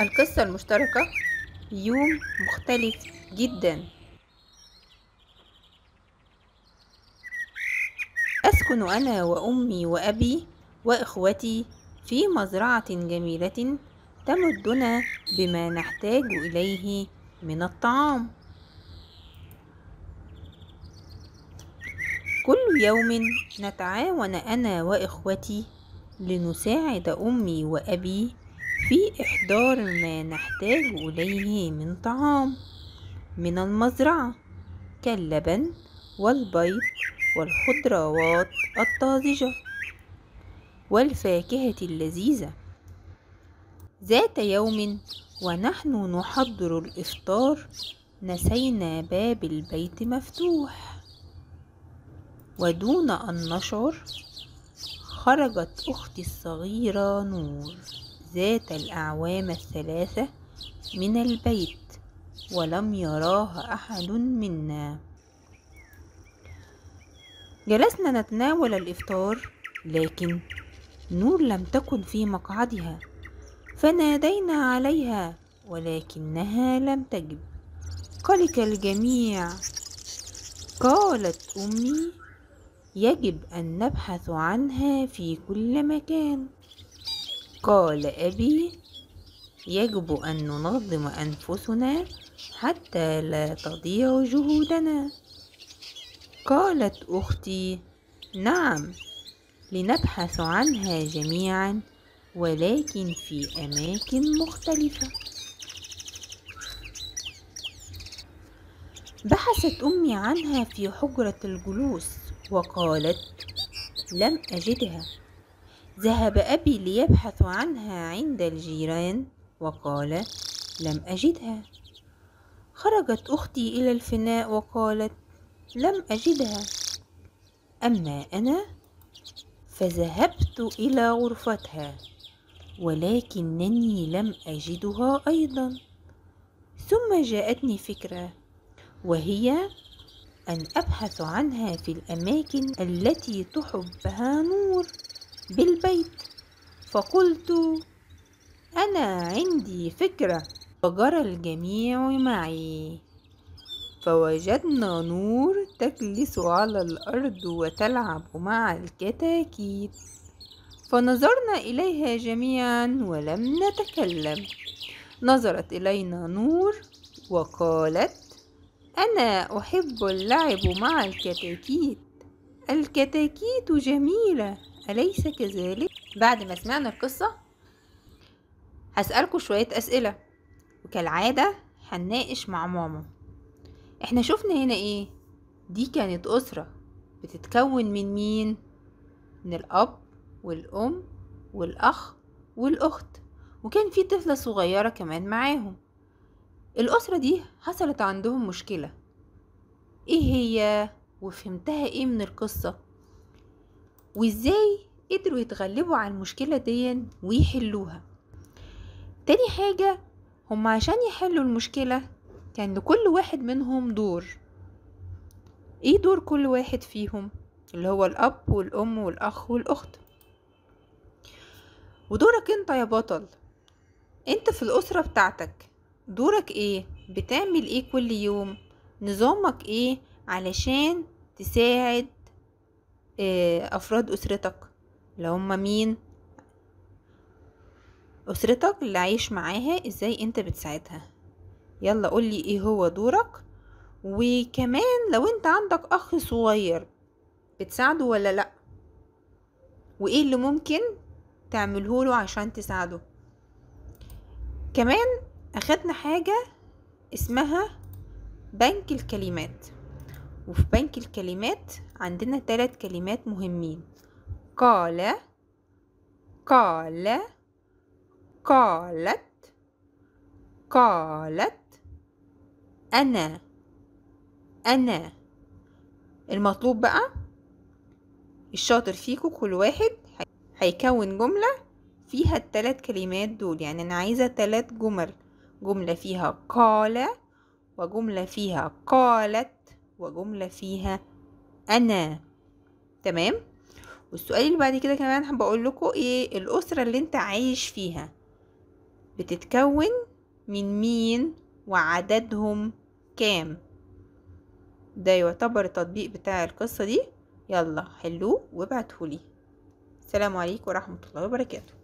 القصة المشتركة يوم مختلف جدا أسكن أنا وأمي وأبي وإخوتي في مزرعة جميلة تمدنا بما نحتاج إليه من الطعام كل يوم نتعاون أنا وإخوتي لنساعد أمي وأبي في إحضار ما نحتاج إليه من طعام من المزرعة كاللبن والبيض والخضروات الطازجة والفاكهة اللذيذة ذات يوم ونحن نحضر الإفطار نسينا باب البيت مفتوح ودون أن نشعر خرجت أختي الصغيرة نور ذات الأعوام الثلاثة من البيت ولم يراها أحد منا جلسنا نتناول الإفطار لكن نور لم تكن في مقعدها فنادينا عليها ولكنها لم تجب قلق الجميع قالت أمي يجب أن نبحث عنها في كل مكان قال أبي يجب أن ننظم أنفسنا حتى لا تضيع جهودنا قالت أختي نعم لنبحث عنها جميعا ولكن في أماكن مختلفة بحثت أمي عنها في حجرة الجلوس وقالت لم أجدها ذهب أبي ليبحث عنها عند الجيران وقال لم أجدها خرجت أختي إلى الفناء وقالت لم أجدها أما أنا فذهبت إلى غرفتها ولكنني لم أجدها أيضا ثم جاءتني فكرة وهي أن أبحث عنها في الأماكن التي تحبها نور بالبيت فقلت انا عندي فكره فجرى الجميع معي فوجدنا نور تجلس على الارض وتلعب مع الكتاكيت فنظرنا اليها جميعا ولم نتكلم نظرت الينا نور وقالت انا احب اللعب مع الكتاكيت الكتاكيت جميلة أليس كذلك؟ بعد ما سمعنا القصة هسألكوا شوية أسئلة وكالعادة هنناقش مع ماما احنا شفنا هنا ايه؟ دي كانت أسرة بتتكون من مين؟ من الأب والأم والأخ والأخت وكان في طفلة صغيرة كمان معاهم الأسرة دي حصلت عندهم مشكلة ايه هي؟ وفهمتها ايه من القصة وازاي قدروا يتغلبوا على المشكلة دي ويحلوها تاني حاجة هم عشان يحلوا المشكلة كان لكل واحد منهم دور ايه دور كل واحد فيهم اللي هو الاب والام والاخ والاخت ودورك انت يا بطل انت في الاسرة بتاعتك دورك ايه بتعمل ايه كل يوم نظامك ايه علشان تساعد آه، أفراد أسرتك اللي هم مين أسرتك اللي عايش معاها إزاي أنت بتساعدها يلا قولي إيه هو دورك وكمان لو أنت عندك أخ صغير بتساعده ولا لأ وإيه اللي ممكن تعمله له عشان تساعده كمان أخدنا حاجة اسمها بنك الكلمات وفي بنك الكلمات عندنا ثلاث كلمات مهمين قال قال قالت قالت أنا أنا المطلوب بقى الشاطر فيكو كل واحد هيكون جملة فيها التلات كلمات دول يعني أنا عايزة تلات جمل جملة فيها قال وجملة فيها قالت وجملة فيها أنا تمام والسؤال اللي بعد كده كمان بقول لكم ايه الأسرة اللي انت عايش فيها بتتكون من مين وعددهم كام ده يعتبر التطبيق بتاع القصة دي يلا حلوه وابعتهولي السلام عليكم ورحمة الله وبركاته